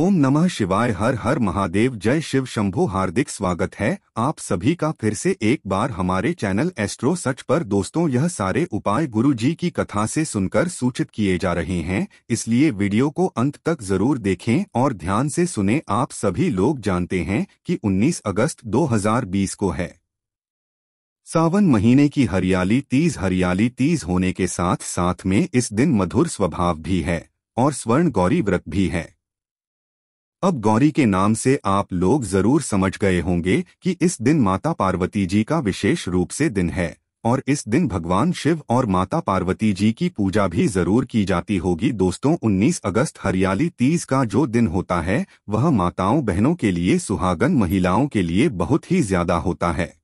ओम नमः शिवाय हर हर महादेव जय शिव शंभु हार्दिक स्वागत है आप सभी का फिर से एक बार हमारे चैनल एस्ट्रो सच पर दोस्तों यह सारे उपाय गुरु जी की कथा से सुनकर सूचित किए जा रहे हैं इसलिए वीडियो को अंत तक जरूर देखें और ध्यान से सुने आप सभी लोग जानते हैं कि 19 अगस्त 2020 को है सावन महीने की हरियाली तीज हरियाली तीज होने के साथ साथ में इस दिन मधुर स्वभाव भी है और स्वर्ण गौरी व्रत भी है अब गौरी के नाम से आप लोग जरूर समझ गए होंगे कि इस दिन माता पार्वती जी का विशेष रूप से दिन है और इस दिन भगवान शिव और माता पार्वती जी की पूजा भी जरूर की जाती होगी दोस्तों 19 अगस्त हरियाली तीज का जो दिन होता है वह माताओं बहनों के लिए सुहागन महिलाओं के लिए बहुत ही ज्यादा होता है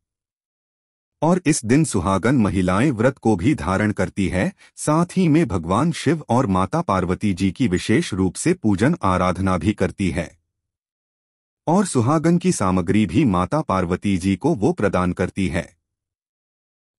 और इस दिन सुहागन महिलाएं व्रत को भी धारण करती है साथ ही में भगवान शिव और माता पार्वती जी की विशेष रूप से पूजन आराधना भी करती है और सुहागन की सामग्री भी माता पार्वती जी को वो प्रदान करती है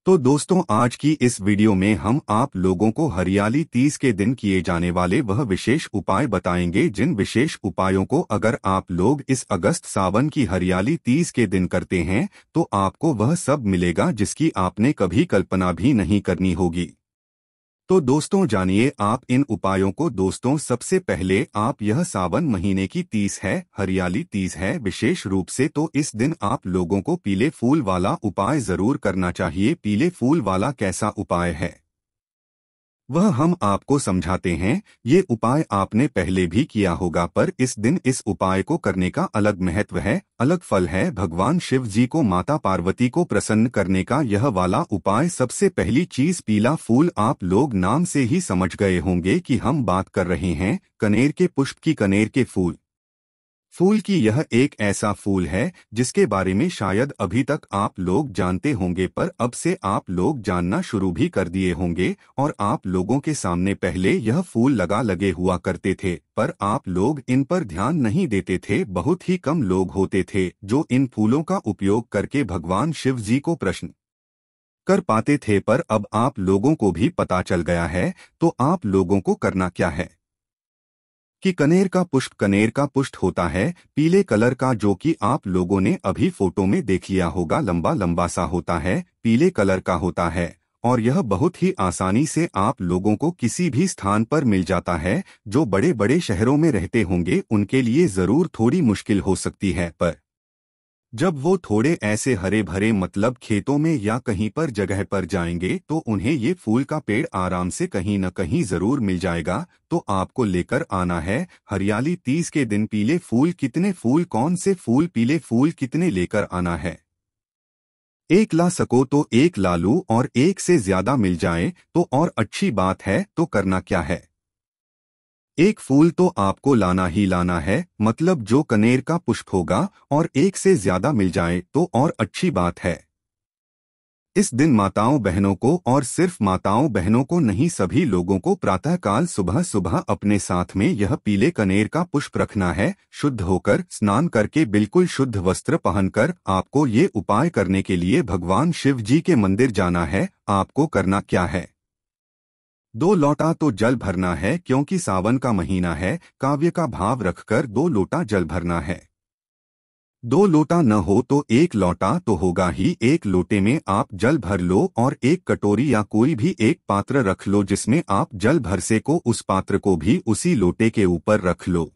तो दोस्तों आज की इस वीडियो में हम आप लोगों को हरियाली तीस के दिन किए जाने वाले वह विशेष उपाय बताएंगे जिन विशेष उपायों को अगर आप लोग इस अगस्त सावन की हरियाली तीस के दिन करते हैं तो आपको वह सब मिलेगा जिसकी आपने कभी कल्पना भी नहीं करनी होगी तो दोस्तों जानिए आप इन उपायों को दोस्तों सबसे पहले आप यह सावन महीने की तीस है हरियाली तीस है विशेष रूप से तो इस दिन आप लोगों को पीले फूल वाला उपाय जरूर करना चाहिए पीले फूल वाला कैसा उपाय है वह हम आपको समझाते हैं ये उपाय आपने पहले भी किया होगा पर इस दिन इस उपाय को करने का अलग महत्व है अलग फल है भगवान शिव जी को माता पार्वती को प्रसन्न करने का यह वाला उपाय सबसे पहली चीज पीला फूल आप लोग नाम से ही समझ गए होंगे कि हम बात कर रहे हैं कनेर के पुष्प की कनेर के फूल फूल की यह एक ऐसा फूल है जिसके बारे में शायद अभी तक आप लोग जानते होंगे पर अब से आप लोग जानना शुरू भी कर दिए होंगे और आप लोगों के सामने पहले यह फूल लगा लगे हुआ करते थे पर आप लोग इन पर ध्यान नहीं देते थे बहुत ही कम लोग होते थे जो इन फूलों का उपयोग करके भगवान शिव जी को प्रश्न कर पाते थे पर अब आप लोगों को भी पता चल गया है तो आप लोगों को करना क्या है कि कनेर का पुष्प कनेर का पुष्प होता है पीले कलर का जो कि आप लोगों ने अभी फोटो में देख लिया होगा लंबा लंबा सा होता है पीले कलर का होता है और यह बहुत ही आसानी से आप लोगों को किसी भी स्थान पर मिल जाता है जो बड़े बड़े शहरों में रहते होंगे उनके लिए ज़रूर थोड़ी मुश्किल हो सकती है पर जब वो थोड़े ऐसे हरे भरे मतलब खेतों में या कहीं पर जगह पर जाएंगे तो उन्हें ये फूल का पेड़ आराम से कहीं न कहीं जरूर मिल जाएगा तो आपको लेकर आना है हरियाली तीस के दिन पीले फूल कितने फूल कौन से फूल पीले फूल कितने लेकर आना है एक ला सको तो एक लालू और एक से ज्यादा मिल जाए तो और अच्छी बात है तो करना क्या है एक फूल तो आपको लाना ही लाना है मतलब जो कनेर का पुष्प होगा और एक से ज्यादा मिल जाए तो और अच्छी बात है इस दिन माताओं बहनों को और सिर्फ माताओं बहनों को नहीं सभी लोगों को प्रातःकाल सुबह सुबह अपने साथ में यह पीले कनेर का पुष्प रखना है शुद्ध होकर स्नान करके बिल्कुल शुद्ध वस्त्र पहनकर आपको ये उपाय करने के लिए भगवान शिव जी के मंदिर जाना है आपको करना क्या है दो लोटा तो जल भरना है क्योंकि सावन का महीना है काव्य का भाव रखकर दो लोटा जल भरना है दो लोटा न हो तो एक लोटा तो होगा ही एक लोटे में आप जल भर लो और एक कटोरी या कोई भी एक पात्र रख लो जिसमें आप जल भर से को उस पात्र को भी उसी लोटे के ऊपर रख लो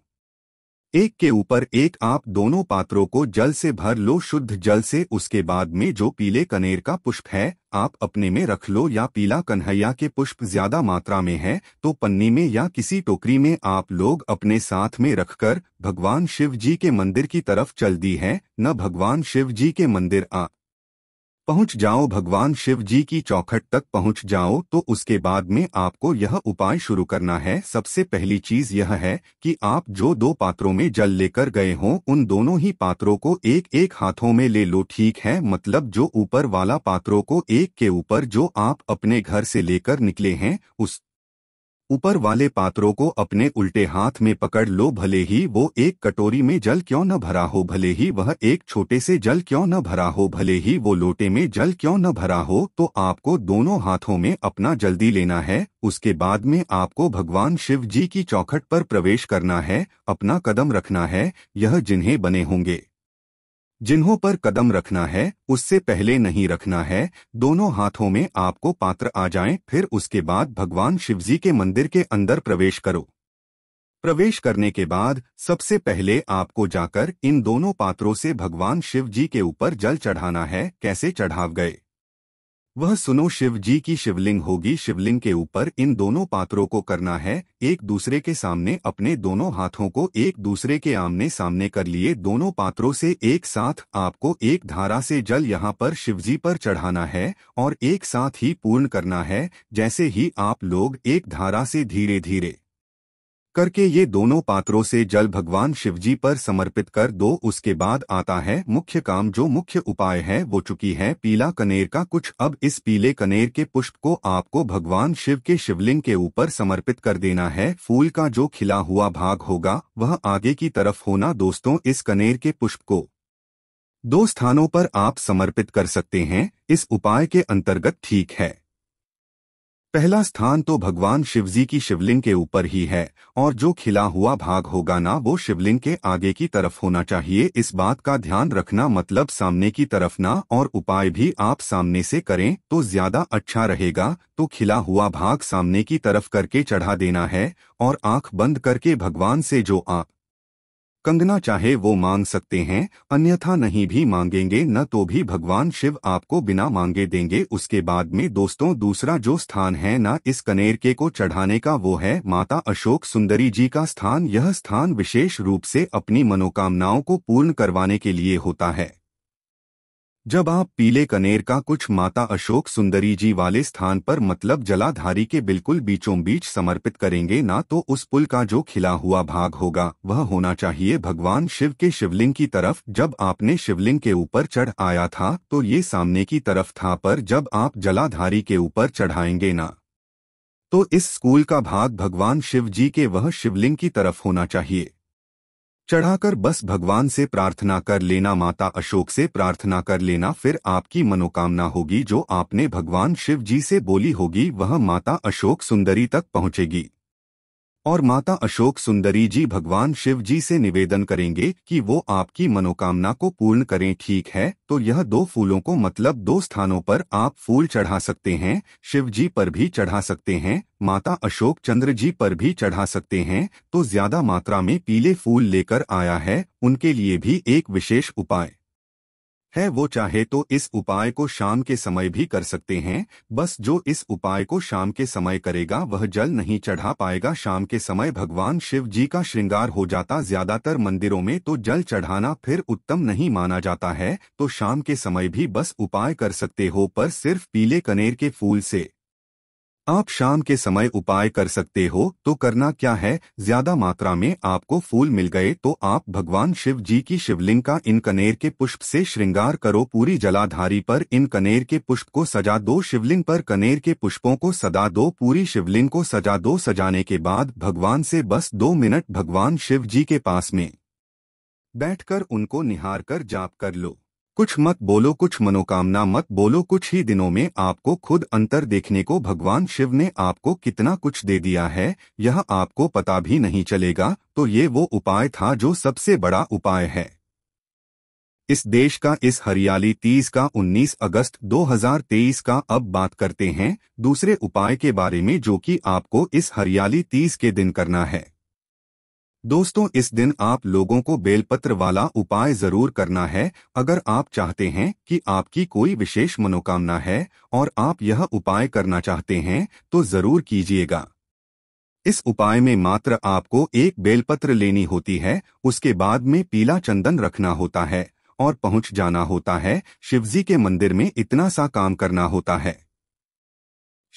एक के ऊपर एक आप दोनों पात्रों को जल से भर लो शुद्ध जल से उसके बाद में जो पीले कनेर का पुष्प है आप अपने में रख लो या पीला कन्हैया के पुष्प ज्यादा मात्रा में है तो पन्नी में या किसी टोकरी में आप लोग अपने साथ में रखकर भगवान शिव जी के मंदिर की तरफ चल दी है न भगवान शिव जी के मंदिर आ पहुंच जाओ भगवान शिव जी की चौखट तक पहुंच जाओ तो उसके बाद में आपको यह उपाय शुरू करना है सबसे पहली चीज यह है कि आप जो दो पात्रों में जल लेकर गए हों उन दोनों ही पात्रों को एक एक हाथों में ले लो ठीक है मतलब जो ऊपर वाला पात्रों को एक के ऊपर जो आप अपने घर से लेकर निकले हैं उस ऊपर वाले पात्रों को अपने उल्टे हाथ में पकड़ लो भले ही वो एक कटोरी में जल क्यों न भरा हो भले ही वह एक छोटे से जल क्यों न भरा हो भले ही वो लोटे में जल क्यों न भरा हो तो आपको दोनों हाथों में अपना जल्दी लेना है उसके बाद में आपको भगवान शिव जी की चौखट पर प्रवेश करना है अपना कदम रखना है यह जिन्हें बने होंगे जिन्हों पर कदम रखना है उससे पहले नहीं रखना है दोनों हाथों में आपको पात्र आ जाएं फिर उसके बाद भगवान शिवजी के मंदिर के अंदर प्रवेश करो प्रवेश करने के बाद सबसे पहले आपको जाकर इन दोनों पात्रों से भगवान शिव जी के ऊपर जल चढ़ाना है कैसे चढ़ाव गए वह सुनो शिव जी की शिवलिंग होगी शिवलिंग के ऊपर इन दोनों पात्रों को करना है एक दूसरे के सामने अपने दोनों हाथों को एक दूसरे के आमने सामने कर लिए दोनों पात्रों से एक साथ आपको एक धारा से जल यहाँ पर शिवजी पर चढ़ाना है और एक साथ ही पूर्ण करना है जैसे ही आप लोग एक धारा से धीरे धीरे करके ये दोनों पात्रों से जल भगवान शिवजी पर समर्पित कर दो उसके बाद आता है मुख्य काम जो मुख्य उपाय है वो चुकी है पीला कनेर का कुछ अब इस पीले कनेर के पुष्प को आपको भगवान शिव के शिवलिंग के ऊपर समर्पित कर देना है फूल का जो खिला हुआ भाग होगा वह आगे की तरफ होना दोस्तों इस कनेर के पुष्प को दो स्थानों पर आप समर्पित कर सकते हैं इस उपाय के अंतर्गत ठीक है पहला स्थान तो भगवान शिवजी की शिवलिंग के ऊपर ही है और जो खिला हुआ भाग होगा ना वो शिवलिंग के आगे की तरफ होना चाहिए इस बात का ध्यान रखना मतलब सामने की तरफ ना और उपाय भी आप सामने से करें तो ज्यादा अच्छा रहेगा तो खिला हुआ भाग सामने की तरफ करके चढ़ा देना है और आंख बंद करके भगवान से जो आप कंगना चाहे वो मांग सकते हैं अन्यथा नहीं भी मांगेंगे न तो भी भगवान शिव आपको बिना मांगे देंगे उसके बाद में दोस्तों दूसरा जो स्थान है ना इस कनेरके को चढ़ाने का वो है माता अशोक सुंदरी जी का स्थान यह स्थान विशेष रूप से अपनी मनोकामनाओं को पूर्ण करवाने के लिए होता है जब आप पीले कनेर का कुछ माता अशोक सुंदरी जी वाले स्थान पर मतलब जलाधारी के बिल्कुल बीचों बीच समर्पित करेंगे ना तो उस पुल का जो खिला हुआ भाग होगा वह होना चाहिए भगवान शिव के शिवलिंग की तरफ जब आपने शिवलिंग के ऊपर चढ़ आया था तो ये सामने की तरफ था पर जब आप जलाधारी के ऊपर चढ़ाएंगे न तो इस स्कूल का भाग भगवान शिव जी के वह शिवलिंग की तरफ होना चाहिए चढ़ाकर बस भगवान से प्रार्थना कर लेना माता अशोक से प्रार्थना कर लेना फिर आपकी मनोकामना होगी जो आपने भगवान शिव जी से बोली होगी वह माता अशोक सुंदरी तक पहुंचेगी और माता अशोक सुंदरी जी भगवान शिव जी से निवेदन करेंगे कि वो आपकी मनोकामना को पूर्ण करें ठीक है तो यह दो फूलों को मतलब दो स्थानों पर आप फूल चढ़ा सकते हैं शिव जी पर भी चढ़ा सकते हैं माता अशोक चंद्र जी पर भी चढ़ा सकते हैं तो ज्यादा मात्रा में पीले फूल लेकर आया है उनके लिए भी एक विशेष उपाय है वो चाहे तो इस उपाय को शाम के समय भी कर सकते हैं बस जो इस उपाय को शाम के समय करेगा वह जल नहीं चढ़ा पाएगा शाम के समय भगवान शिव जी का श्रृंगार हो जाता ज्यादातर मंदिरों में तो जल चढ़ाना फिर उत्तम नहीं माना जाता है तो शाम के समय भी बस उपाय कर सकते हो पर सिर्फ पीले कनेर के फूल से आप शाम के समय उपाय कर सकते हो तो करना क्या है ज्यादा मात्रा में आपको फूल मिल गए तो आप भगवान शिव जी की शिवलिंग का इन कनेर के पुष्प से श्रृंगार करो पूरी जलाधारी पर इन कनेर के पुष्प को सजा दो शिवलिंग पर कनेर के पुष्पों को सदा दो पूरी शिवलिंग को सजा दो सजाने के बाद भगवान से बस दो मिनट भगवान शिव जी के पास में बैठकर उनको निहार कर जाप कर लो कुछ मत बोलो कुछ मनोकामना मत बोलो कुछ ही दिनों में आपको खुद अंतर देखने को भगवान शिव ने आपको कितना कुछ दे दिया है यह आपको पता भी नहीं चलेगा तो ये वो उपाय था जो सबसे बड़ा उपाय है इस देश का इस हरियाली तीस का 19 अगस्त 2023 का अब बात करते हैं दूसरे उपाय के बारे में जो कि आपको इस हरियाली तीस के दिन करना है दोस्तों इस दिन आप लोगों को बेलपत्र वाला उपाय जरूर करना है अगर आप चाहते हैं कि आपकी कोई विशेष मनोकामना है और आप यह उपाय करना चाहते हैं तो जरूर कीजिएगा इस उपाय में मात्र आपको एक बेलपत्र लेनी होती है उसके बाद में पीला चंदन रखना होता है और पहुंच जाना होता है शिवजी के मंदिर में इतना सा काम करना होता है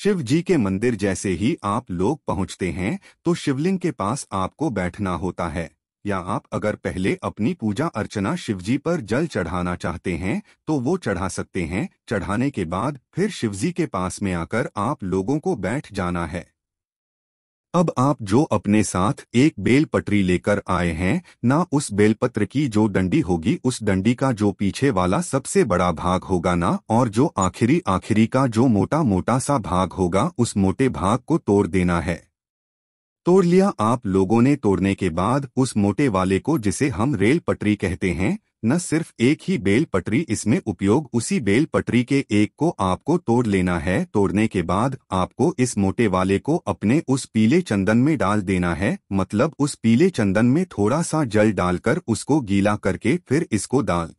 शिव जी के मंदिर जैसे ही आप लोग पहुंचते हैं तो शिवलिंग के पास आपको बैठना होता है या आप अगर पहले अपनी पूजा अर्चना शिवजी पर जल चढ़ाना चाहते हैं तो वो चढ़ा सकते हैं चढ़ाने के बाद फिर शिवजी के पास में आकर आप लोगों को बैठ जाना है अब आप जो अपने साथ एक बेल पटरी लेकर आए हैं ना उस बेलपत्र की जो डंडी होगी उस डंडी का जो पीछे वाला सबसे बड़ा भाग होगा ना और जो आखिरी आखिरी का जो मोटा मोटा सा भाग होगा उस मोटे भाग को तोड़ देना है तोड़ लिया आप लोगों ने तोड़ने के बाद उस मोटे वाले को जिसे हम रेल पटरी कहते हैं न सिर्फ एक ही बेल पटरी इसमें उपयोग उसी बेल पटरी के एक को आपको तोड़ लेना है तोड़ने के बाद आपको इस मोटे वाले को अपने उस पीले चंदन में डाल देना है मतलब उस पीले चंदन में थोड़ा सा जल डालकर उसको गीला करके फिर इसको डाल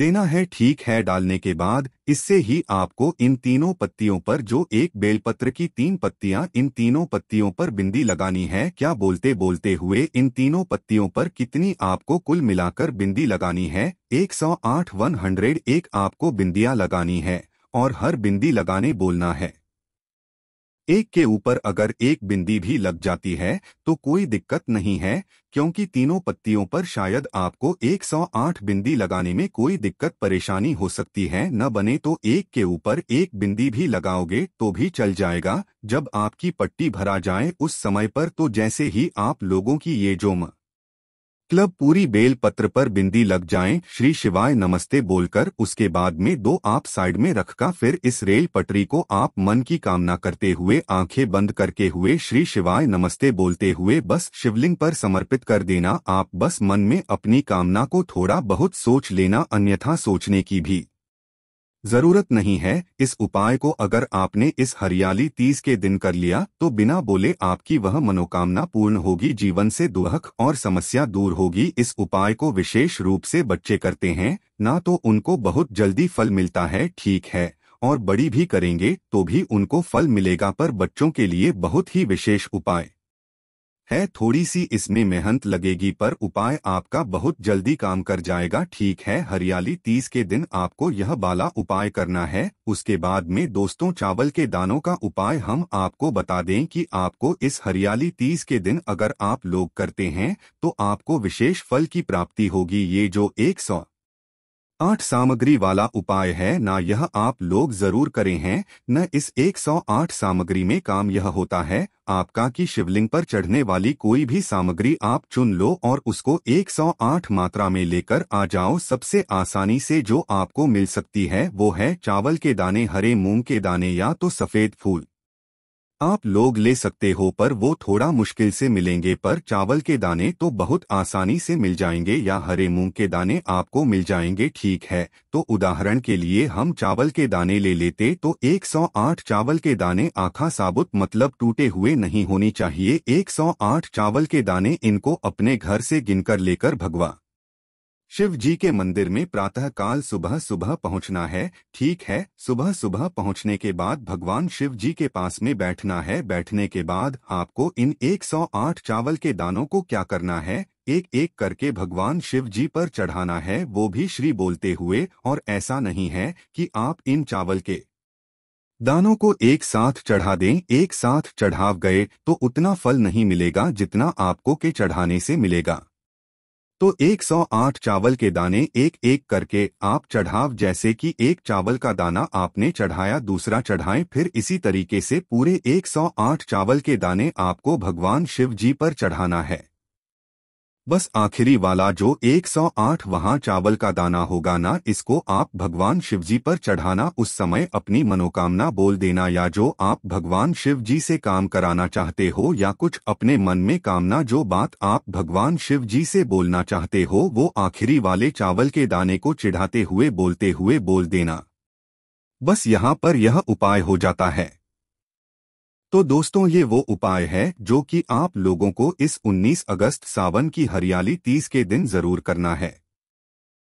देना है ठीक है डालने के बाद इससे ही आपको इन तीनों पत्तियों पर जो एक बेलपत्र की तीन पत्तियां इन तीनों पत्तियों पर बिंदी लगानी है क्या बोलते बोलते हुए इन तीनों पत्तियों पर कितनी आपको कुल मिलाकर बिंदी लगानी है 108 एक आपको बिंदियां लगानी है और हर बिंदी लगाने बोलना है एक के ऊपर अगर एक बिंदी भी लग जाती है तो कोई दिक्कत नहीं है क्योंकि तीनों पत्तियों पर शायद आपको 108 बिंदी लगाने में कोई दिक्कत परेशानी हो सकती है न बने तो एक के ऊपर एक बिंदी भी लगाओगे तो भी चल जाएगा जब आपकी पट्टी भरा जाए उस समय पर तो जैसे ही आप लोगों की ये जोमा क्लब पूरी बेल पत्र पर बिंदी लग जाएं श्री शिवाय नमस्ते बोलकर उसके बाद में दो आप साइड में रखकर फिर इस रेल पटरी को आप मन की कामना करते हुए आंखें बंद करके हुए श्री शिवाय नमस्ते बोलते हुए बस शिवलिंग पर समर्पित कर देना आप बस मन में अपनी कामना को थोड़ा बहुत सोच लेना अन्यथा सोचने की भी जरूरत नहीं है इस उपाय को अगर आपने इस हरियाली तीस के दिन कर लिया तो बिना बोले आपकी वह मनोकामना पूर्ण होगी जीवन से दुहक और समस्या दूर होगी इस उपाय को विशेष रूप से बच्चे करते हैं ना तो उनको बहुत जल्दी फल मिलता है ठीक है और बड़ी भी करेंगे तो भी उनको फल मिलेगा पर बच्चों के लिए बहुत ही विशेष उपाय है थोड़ी सी इसमें मेहनत लगेगी पर उपाय आपका बहुत जल्दी काम कर जाएगा ठीक है हरियाली तीस के दिन आपको यह बाला उपाय करना है उसके बाद में दोस्तों चावल के दानों का उपाय हम आपको बता दें कि आपको इस हरियाली तीस के दिन अगर आप लोग करते हैं तो आपको विशेष फल की प्राप्ति होगी ये जो एक सौ आठ सामग्री वाला उपाय है ना यह आप लोग जरूर करें हैं न इस 108 सामग्री में काम यह होता है आपका कि शिवलिंग पर चढ़ने वाली कोई भी सामग्री आप चुन लो और उसको 108 मात्रा में लेकर आ जाओ सबसे आसानी से जो आपको मिल सकती है वो है चावल के दाने हरे मूंग के दाने या तो सफ़ेद फूल आप लोग ले सकते हो पर वो थोड़ा मुश्किल से मिलेंगे पर चावल के दाने तो बहुत आसानी से मिल जाएंगे या हरे मूंग के दाने आपको मिल जाएंगे ठीक है तो उदाहरण के लिए हम चावल के दाने ले लेते तो 108 चावल के दाने आखा साबुत मतलब टूटे हुए नहीं होनी चाहिए 108 चावल के दाने इनको अपने घर से गिनकर लेकर भगवा शिव जी के मंदिर में प्रातः काल सुबह सुबह पहुंचना है ठीक है सुबह सुबह पहुंचने के बाद भगवान शिव जी के पास में बैठना है बैठने के बाद आपको इन 108 चावल के दानों को क्या करना है एक एक करके भगवान शिव जी पर चढ़ाना है वो भी श्री बोलते हुए और ऐसा नहीं है कि आप इन चावल के दानों को एक साथ चढ़ा दें एक साथ चढ़ाव गए तो उतना फल नहीं मिलेगा जितना आपको के चढ़ाने से मिलेगा तो 108 चावल के दाने एक एक करके आप चढ़ाव जैसे कि एक चावल का दाना आपने चढ़ाया दूसरा चढ़ाएं फिर इसी तरीके से पूरे 108 चावल के दाने आपको भगवान शिव जी पर चढ़ाना है बस आखिरी वाला जो 108 वहाँ चावल का दाना होगा ना इसको आप भगवान शिवजी पर चढ़ाना उस समय अपनी मनोकामना बोल देना या जो आप भगवान शिव जी से काम कराना चाहते हो या कुछ अपने मन में कामना जो बात आप भगवान शिव जी से बोलना चाहते हो वो आखिरी वाले चावल के दाने को चिढ़ाते हुए बोलते हुए बोल देना बस यहाँ पर यह उपाय हो जाता है तो दोस्तों ये वो उपाय है जो कि आप लोगों को इस 19 अगस्त सावन की हरियाली 30 के दिन जरूर करना है